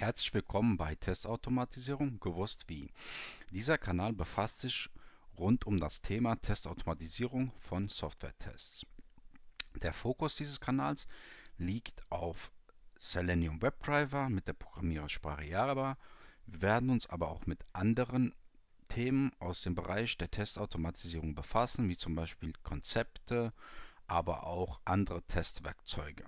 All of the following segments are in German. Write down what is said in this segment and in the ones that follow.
Herzlich willkommen bei Testautomatisierung gewusst wie. Dieser Kanal befasst sich rund um das Thema Testautomatisierung von Software-Tests. Der Fokus dieses Kanals liegt auf Selenium WebDriver mit der Programmierersprache Java. Wir werden uns aber auch mit anderen Themen aus dem Bereich der Testautomatisierung befassen, wie zum Beispiel Konzepte, aber auch andere Testwerkzeuge.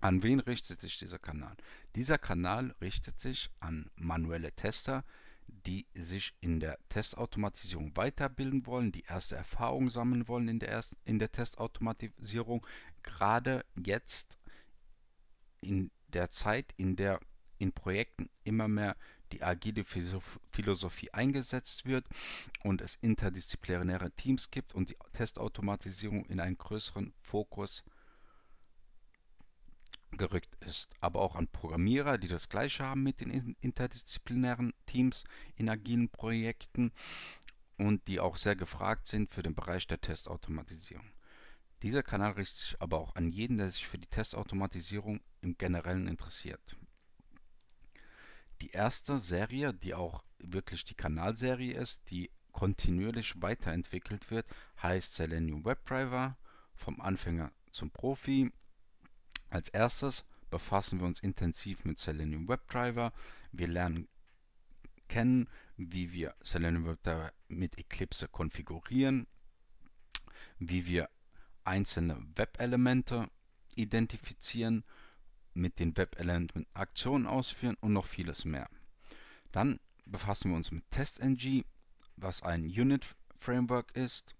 An wen richtet sich dieser Kanal? Dieser Kanal richtet sich an manuelle Tester, die sich in der Testautomatisierung weiterbilden wollen, die erste Erfahrung sammeln wollen in der, erst, in der Testautomatisierung, gerade jetzt in der Zeit, in der in Projekten immer mehr die agile Philosophie eingesetzt wird und es interdisziplinäre Teams gibt und die Testautomatisierung in einen größeren Fokus hat gerückt ist, aber auch an Programmierer, die das Gleiche haben mit den interdisziplinären Teams in agilen Projekten und die auch sehr gefragt sind für den Bereich der Testautomatisierung. Dieser Kanal richtet sich aber auch an jeden, der sich für die Testautomatisierung im Generellen interessiert. Die erste Serie, die auch wirklich die Kanalserie ist, die kontinuierlich weiterentwickelt wird, heißt Selenium WebDriver vom Anfänger zum Profi als erstes befassen wir uns intensiv mit Selenium WebDriver. Wir lernen kennen, wie wir Selenium WebDriver mit Eclipse konfigurieren, wie wir einzelne Web-Elemente identifizieren, mit den Web-Elementen Aktionen ausführen und noch vieles mehr. Dann befassen wir uns mit TestNG, was ein Unit-Framework ist,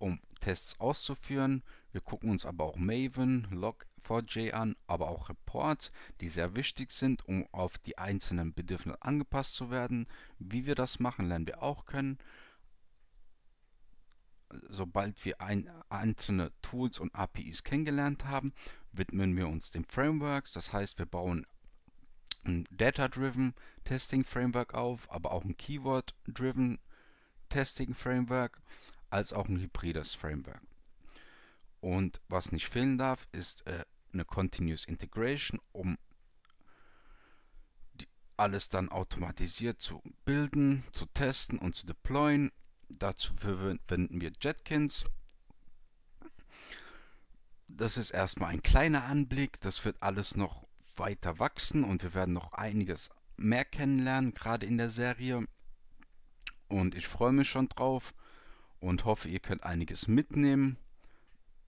um Tests auszuführen. Wir gucken uns aber auch Maven, Log4j an, aber auch Reports, die sehr wichtig sind, um auf die einzelnen Bedürfnisse angepasst zu werden. Wie wir das machen, lernen wir auch können. Sobald wir ein, einzelne Tools und APIs kennengelernt haben, widmen wir uns den Frameworks. Das heißt, wir bauen ein Data-Driven Testing Framework auf, aber auch ein Keyword-Driven Testing Framework als auch ein hybrides Framework. Und was nicht fehlen darf, ist äh, eine Continuous Integration, um alles dann automatisiert zu bilden, zu testen und zu deployen. Dazu verwenden wir Jetkins. Das ist erstmal ein kleiner Anblick. Das wird alles noch weiter wachsen und wir werden noch einiges mehr kennenlernen, gerade in der Serie. Und ich freue mich schon drauf und hoffe, ihr könnt einiges mitnehmen.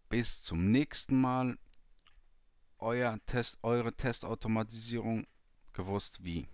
Bis zum nächsten Mal. Euer Test, eure Testautomatisierung gewusst wie.